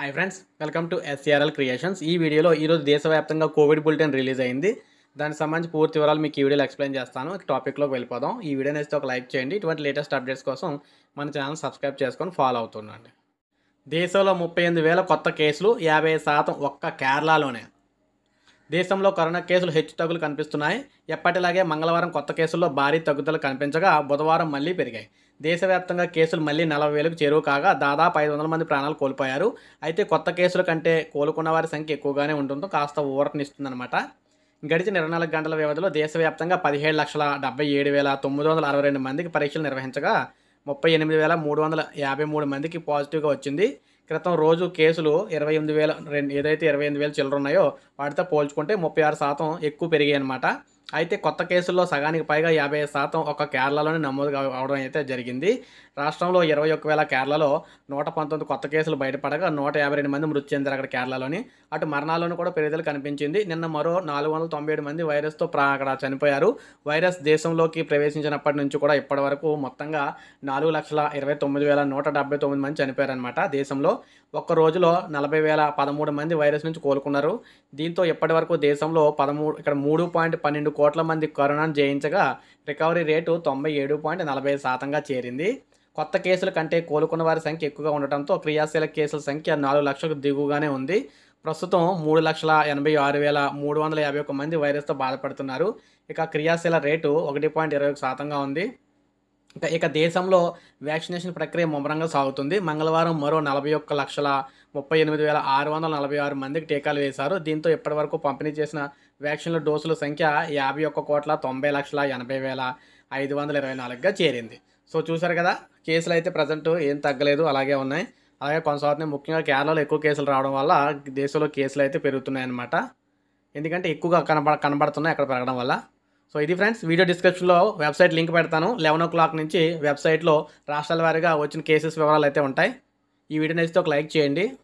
hi friends welcome to SRL creations ఈ వీడియోలో ఈరోజు దేశవ్యాప్తంగా కోవిడ్ బులెటిన్ రిలీజ్ అయింది దానికి సంబంధించి పూర్తి వివరాలు మీకు ఈ వీడియోలో ఎక్స్ప్లెయిన్ చేస్తాను టాపిక్లోకి వెళ్ళిపోదాం ఈ వీడియో అయితే ఒక లైక్ చేయండి ఇటువంటి లేటెస్ట్ అప్డేట్స్ కోసం మన ఛానల్ సబ్స్క్రైబ్ చేసుకొని ఫాలో అవుతుండండి దేశంలో ముప్పై కొత్త కేసులు యాభై శాతం ఒక్క కేరళలోనే దేశంలో కరోనా కేసులు హెచ్చుతగ్గులు కనిపిస్తున్నాయి ఎప్పటిలాగే మంగళవారం కొత్త కేసుల్లో భారీ తగ్గుదల కనిపించగా బుధవారం మళ్లీ పెరిగాయి దేశవ్యాప్తంగా కేసులు మళ్లీ నలభై వేలకు చేరువు కాగా దాదాపు ఐదు వందల మంది ప్రాణాలు కోల్పోయారు అయితే కొత్త కేసుల కంటే కోలుకున్న వారి సంఖ్య ఎక్కువగానే ఉంటుందో కాస్త ఊరటనిస్తుందన్నమాట గడిచిన ఇరవై నాలుగు గంటల వ్యవధిలో దేశవ్యాప్తంగా పదిహేడు లక్షల డెబ్బై ఏడు వేల తొమ్మిది వందల అరవై రెండు మందికి పరీక్షలు నిర్వహించగా ముప్పై ఎనిమిది వేల మూడు వందల యాభై మూడు మందికి పాజిటివ్గా వచ్చింది క్రితం రోజు కేసులు ఇరవై ఎనిమిది వేల రెండు ఏదైతే ఇరవై ఎనిమిది వేల చిల్లర ఉన్నాయో వాటితో పోల్చుకుంటే ముప్పై ఆరు శాతం ఎక్కువ పెరిగాయి అనమాట అయితే కొత్త కేసుల్లో సగానికి పైగా యాభై శాతం ఒక కేరళలోనే నమోదు అవడం అయితే జరిగింది రాష్ట్రంలో ఇరవై ఒక్క వేల కేరళలో నూట పంతొమ్మిది కొత్త కేసులు బయటపడగా నూట యాభై రెండు మంది మృతి చెందారు అక్కడ కేరళలోని అటు మరణాలను కూడా పెరుగుదల కనిపించింది నిన్న మరో నాలుగు వందల తొంభై ఏడు మంది వైరస్తో ప్రా అక్కడ చనిపోయారు వైరస్ దేశంలోకి ప్రవేశించినప్పటి నుంచి కూడా ఇప్పటి వరకు మొత్తంగా నాలుగు లక్షల ఇరవై తొమ్మిది వేల నూట డెబ్బై తొమ్మిది మంది చనిపోయారనమాట దేశంలో ఒక్క రోజులో నలభై వేల పదమూడు మంది వైరస్ నుంచి కోలుకున్నారు దీంతో ఇప్పటి వరకు దేశంలో పదమూడు ఇక్కడ మూడు పాయింట్ పన్నెండు కోట్ల మంది కరోనాను జయించగా రికవరీ రేటు తొంభై ఏడు పాయింట్ నలభై శాతంగా చేరింది కొత్త కేసుల కంటే కోలుకున్న వారి సంఖ్య ఎక్కువగా ఉండటంతో క్రియాశీల కేసుల సంఖ్య నాలుగు లక్షలకు దిగువగానే ఉంది ప్రస్తుతం మూడు లక్షల ఎనభై ఆరు వేల మూడు వందల యాభై ఒక మంది వైరస్తో బాధపడుతున్నారు ఇక క్రియాశీల రేటు ఒకటి పాయింట్ ఇరవై ఒక శాతంగా ఉంది ఇక దేశంలో వ్యాక్సినేషన్ ప్రక్రియ ముమ్మరంగా సాగుతుంది మంగళవారం మరో నలభై ఒక్క లక్షల ముప్పై ఎనిమిది వేల ఆరు వందల నలభై ఆరు మందికి టీకాలు వేశారు దీంతో ఇప్పటివరకు పంపిణీ చేసిన వ్యాక్సిన్ల డోసుల సంఖ్య యాభై ఒక్క కోట్ల తొంభై లక్షల ఎనభై వేల ఐదు వందల ఇరవై నాలుగుగా చేరింది సో చూశారు కదా కేసులు అయితే ప్రజెంట్ ఏం తగ్గలేదు అలాగే ఉన్నాయి అలాగే కొనసాగుతున్నాయి ముఖ్యంగా కేరళలో ఎక్కువ కేసులు రావడం వల్ల దేశంలో కేసులు అయితే పెరుగుతున్నాయన్నమాట ఎందుకంటే ఎక్కువగా కనబడ కనబడుతున్నాయి అక్కడ పెరగడం వల్ల సో ఇది ఫ్రెండ్స్ వీడియో డిస్క్రిప్షన్లో వెబ్సైట్ లింక్ పెడతాను లెవెన్ ఓ క్లాక్ నుంచి వెబ్సైట్లో రాష్ట్రాల వారీగా వచ్చిన కేసెస్ వివరాలు అయితే ఉంటాయి ఈ వీడియో నచ్చితే ఒక లైక్ చేయండి